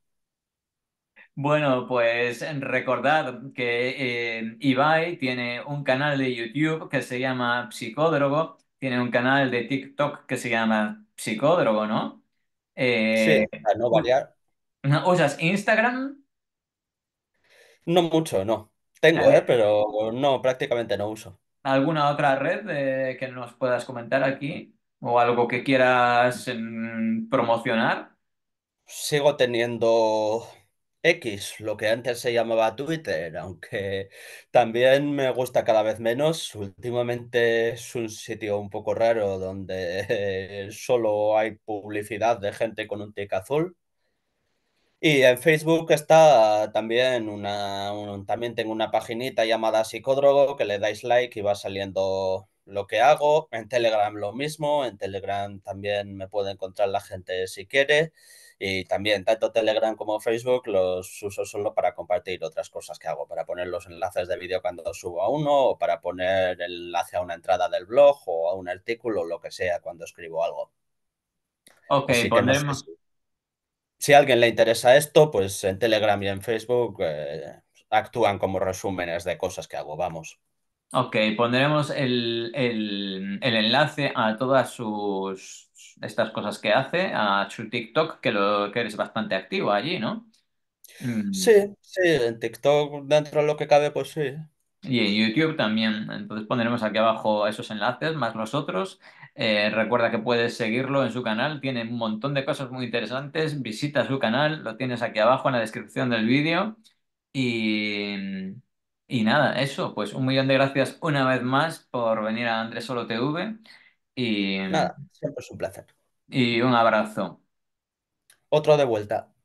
Bueno, pues recordad que eh, Ibai tiene un canal de YouTube que se llama Psicódrogo, tiene un canal de TikTok que se llama Psicódrogo, ¿no? sí, eh, para no variar. ¿Usas Instagram? No mucho, no. Tengo, eh. eh, pero no, prácticamente no uso. ¿Alguna otra red eh, que nos puedas comentar aquí? ¿O algo que quieras mm, promocionar? Sigo teniendo X, lo que antes se llamaba Twitter, aunque también me gusta cada vez menos. Últimamente es un sitio un poco raro donde [laughs] solo hay publicidad de gente con un tic azul. Y en Facebook está también una, también tengo una paginita llamada Psicódrogo que le dais like y va saliendo lo que hago. En Telegram lo mismo, en Telegram también me puede encontrar la gente si quiere. Y también tanto Telegram como Facebook los uso solo para compartir otras cosas que hago, para poner los enlaces de vídeo cuando subo a uno o para poner el enlace a una entrada del blog o a un artículo, o lo que sea, cuando escribo algo. Ok, pondremos... Si a alguien le interesa esto, pues en Telegram y en Facebook eh, actúan como resúmenes de cosas que hago, vamos. Ok, pondremos el enlace a todas sus, estas cosas que hace, a su TikTok, que, lo, que eres bastante activo allí, ¿no? Mm. Sí, sí, en TikTok, dentro de lo que cabe, pues sí. Y en YouTube también. Entonces pondremos aquí abajo esos enlaces, más los otros. Eh, recuerda que puedes seguirlo en su canal. Tiene un montón de cosas muy interesantes. Visita su canal. Lo tienes aquí abajo en la descripción del vídeo. Y, y nada, eso. Pues un millón de gracias una vez más por venir a Andrés Solo TV. Y, Nada, siempre es un placer. Y un abrazo. Otro de vuelta.